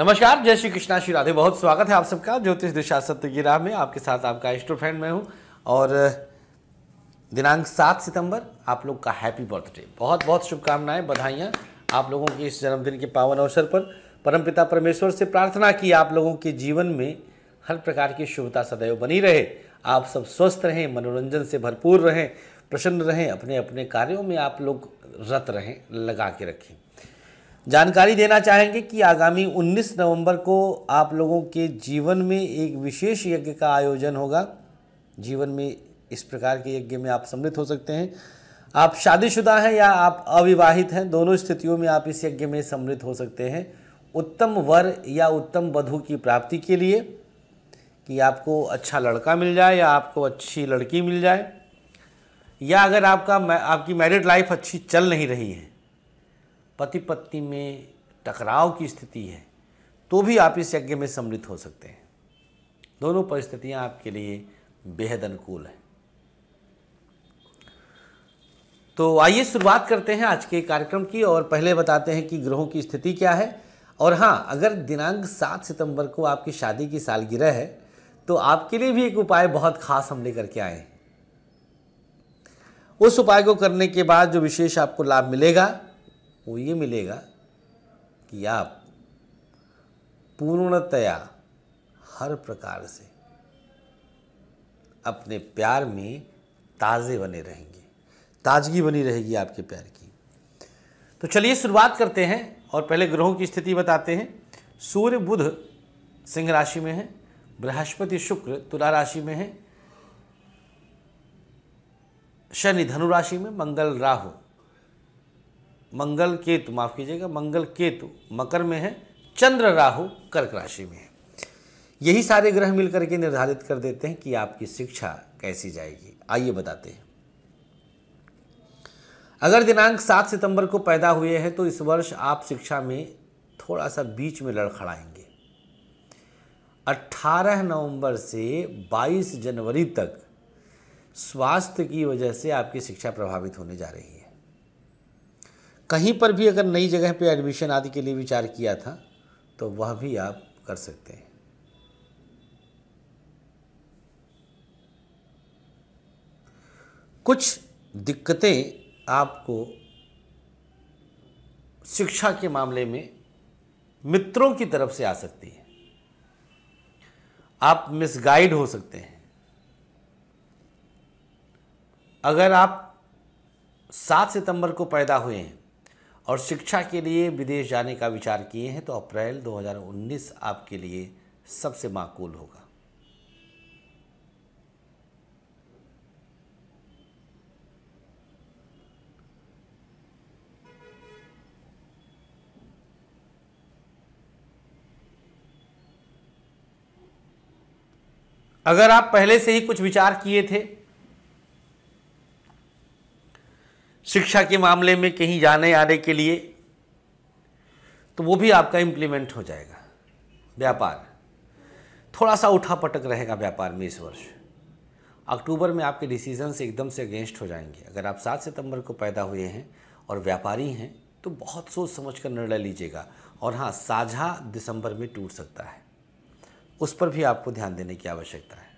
नमस्कार जय श्री कृष्णा श्री राधे बहुत स्वागत है आप सबका ज्योतिष दिशा सत्य की राह में आपके साथ आपका एस्ट्रो फ्रेंड मैं हूं और दिनांक सात सितंबर आप लोग का हैप्पी बर्थडे बहुत बहुत शुभकामनाएं बधाइयाँ आप लोगों के इस जन्मदिन के पावन अवसर पर परमपिता परमेश्वर से प्रार्थना की आप लोगों के जीवन में हर प्रकार की शुभता सदैव बनी रहे आप सब स्वस्थ रहें मनोरंजन से भरपूर रहें प्रसन्न रहें अपने अपने कार्यों में आप लोग रत रहें लगा के रखें जानकारी देना चाहेंगे कि आगामी 19 नवंबर को आप लोगों के जीवन में एक विशेष यज्ञ का आयोजन होगा जीवन में इस प्रकार के यज्ञ में आप सम्मिलित हो सकते हैं आप शादीशुदा हैं या आप अविवाहित हैं दोनों स्थितियों में आप इस यज्ञ में सम्मिलित हो सकते हैं उत्तम वर या उत्तम वधु की प्राप्ति के लिए कि आपको अच्छा लड़का मिल जाए या आपको अच्छी लड़की मिल जाए या अगर आपका आपकी मैरिड लाइफ अच्छी चल नहीं रही है पति पत्नी में टकराव की स्थिति है तो भी आप इस यज्ञ में सम्मिलित हो सकते हैं दोनों परिस्थितियां आपके लिए बेहद अनुकूल हैं तो आइए शुरुआत करते हैं आज के कार्यक्रम की और पहले बताते हैं कि ग्रहों की स्थिति क्या है और हाँ अगर दिनांक सात सितंबर को आपकी शादी की सालगिरह है तो आपके लिए भी एक उपाय बहुत खास हम लेकर के आए हैं उस उपाय को करने के बाद जो विशेष आपको लाभ मिलेगा वो ये मिलेगा कि आप पूर्णतया हर प्रकार से अपने प्यार में ताज़े बने रहेंगे ताजगी बनी रहेगी आपके प्यार की तो चलिए शुरुआत करते हैं और पहले ग्रहों की स्थिति बताते हैं सूर्य बुध सिंह राशि में है बृहस्पति शुक्र तुला राशि में है शनि धनु राशि में मंगल राहु मंगल केतु माफ कीजिएगा मंगल केतु मकर में है चंद्र राहु कर्क राशि में है यही सारे ग्रह मिलकर के निर्धारित कर देते हैं कि आपकी शिक्षा कैसी जाएगी आइए बताते हैं अगर दिनांक सात सितंबर को पैदा हुए हैं तो इस वर्ष आप शिक्षा में थोड़ा सा बीच में लड़खड़ाएंगे 18 नवंबर से 22 जनवरी तक स्वास्थ्य की वजह से आपकी शिक्षा प्रभावित होने जा रही है कहीं पर भी अगर नई जगह पे एडमिशन आदि के लिए विचार किया था तो वह भी आप कर सकते हैं कुछ दिक्कतें आपको शिक्षा के मामले में मित्रों की तरफ से आ सकती है आप मिसगाइड हो सकते हैं अगर आप सात सितंबर को पैदा हुए हैं और शिक्षा के लिए विदेश जाने का विचार किए हैं तो अप्रैल 2019 आपके लिए सबसे माकूल होगा अगर आप पहले से ही कुछ विचार किए थे शिक्षा के मामले में कहीं जाने आने के लिए तो वो भी आपका इम्प्लीमेंट हो जाएगा व्यापार थोड़ा सा उठा पटक रहेगा व्यापार में इस वर्ष अक्टूबर में आपके डिसीजन से एकदम से अगेंस्ट हो जाएंगे अगर आप सात सितंबर को पैदा हुए हैं और व्यापारी हैं तो बहुत सोच समझ कर निर्णय लीजिएगा और हाँ साझा दिसंबर में टूट सकता है उस पर भी आपको ध्यान देने की आवश्यकता है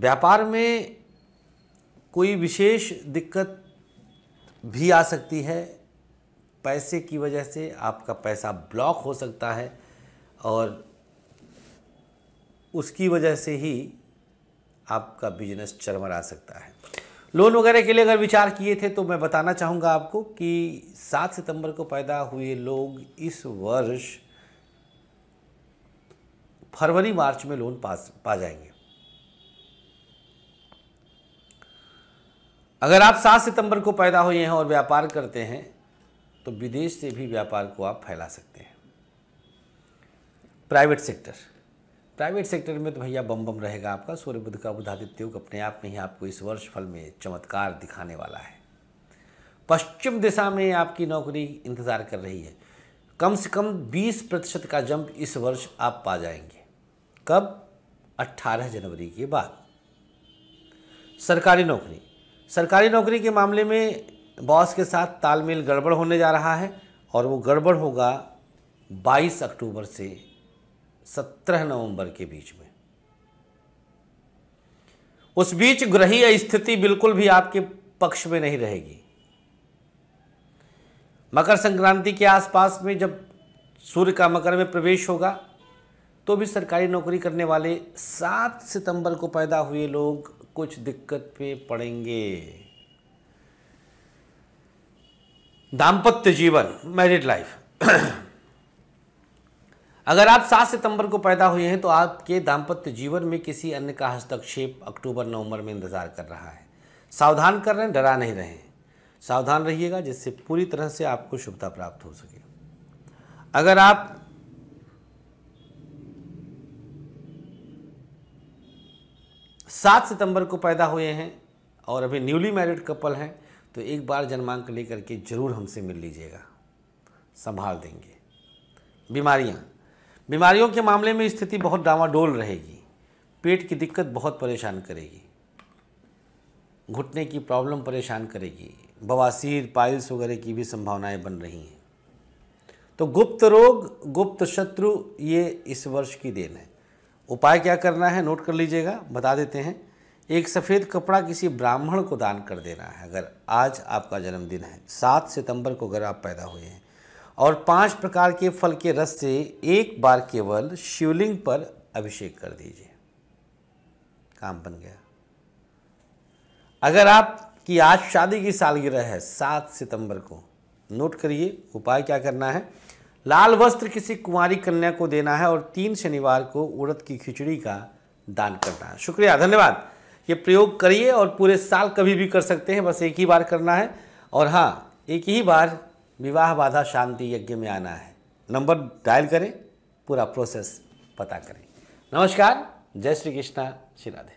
व्यापार में कोई विशेष दिक्कत भी आ सकती है पैसे की वजह से आपका पैसा ब्लॉक हो सकता है और उसकी वजह से ही आपका बिजनेस चरमरा सकता है लोन वगैरह के लिए अगर विचार किए थे तो मैं बताना चाहूँगा आपको कि 7 सितंबर को पैदा हुए लोग इस वर्ष फरवरी मार्च में लोन पास पा जाएंगे अगर आप सात सितंबर को पैदा हुए हैं और व्यापार करते हैं तो विदेश से भी व्यापार को आप फैला सकते हैं प्राइवेट सेक्टर प्राइवेट सेक्टर में तो भैया बम बम रहेगा आपका सूर्य बुद्ध का बुधादित्य योग अपने आप में ही आपको इस वर्ष फल में चमत्कार दिखाने वाला है पश्चिम दिशा में आपकी नौकरी इंतज़ार कर रही है कम से कम 20 प्रतिशत का जंप इस वर्ष आप पा जाएंगे कब 18 जनवरी के बाद सरकारी नौकरी सरकारी नौकरी के मामले में बॉस के साथ तालमेल गड़बड़ होने जा रहा है और वो गड़बड़ होगा 22 अक्टूबर से 17 नवंबर के बीच में उस बीच ग्रही स्थिति बिल्कुल भी आपके पक्ष में नहीं रहेगी मकर संक्रांति के आसपास में जब सूर्य का मकर में प्रवेश होगा तो भी सरकारी नौकरी करने वाले 7 सितंबर को पैदा हुए लोग कुछ दिक्कत पे पड़ेंगे दाम्पत्य जीवन मैरिड लाइफ अगर आप 7 सितंबर को पैदा हुए हैं तो आपके दाम्पत्य जीवन में किसी अन्य का हस्तक्षेप अक्टूबर नवंबर में इंतजार कर रहा है सावधान कर रहे हैं डरा नहीं रहे सावधान रहिएगा जिससे पूरी तरह से आपको शुभता प्राप्त हो सके अगर आप सात सितंबर को पैदा हुए हैं और अभी न्यूली मैरिड कपल हैं तो एक बार जन्मांक लेकर के ज़रूर हमसे मिल लीजिएगा संभाल देंगे बीमारियाँ बीमारियों के मामले में स्थिति बहुत डावाडोल रहेगी पेट की दिक्कत बहुत परेशान करेगी घुटने की प्रॉब्लम परेशान करेगी बवासीर पाइल्स वगैरह की भी संभावनाएं बन रही हैं तो गुप्त रोग गुप्त शत्रु ये इस वर्ष की देन है उपाय क्या करना है नोट कर लीजिएगा बता देते हैं एक सफ़ेद कपड़ा किसी ब्राह्मण को दान कर देना है अगर आज आपका जन्मदिन है सात सितंबर को अगर आप पैदा हुए हैं और पांच प्रकार के फल के रस से एक बार केवल शिवलिंग पर अभिषेक कर दीजिए काम बन गया अगर आपकी आज शादी की सालगिरह है सात सितंबर को नोट करिए उपाय क्या करना है लाल वस्त्र किसी कुंवारी कन्या को देना है और तीन शनिवार को उड़द की खिचड़ी का दान करना है शुक्रिया धन्यवाद ये प्रयोग करिए और पूरे साल कभी भी कर सकते हैं बस एक ही बार करना है और हाँ एक ही बार विवाह बाधा शांति यज्ञ में आना है नंबर डायल करें पूरा प्रोसेस पता करें नमस्कार जय श्री कृष्णा श्री राधे